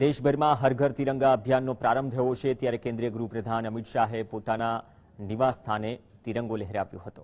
દેશભરમાં હરઘર તિરંગા અભિયાનનો પ્રારંભ થયો છે ત્યારે કેન્દ્રીય ગૃહપ્રધાન અમિત શાહે પોતાના નિવાસ સ્થાને તિરંગો લહેરાવ્યો હતો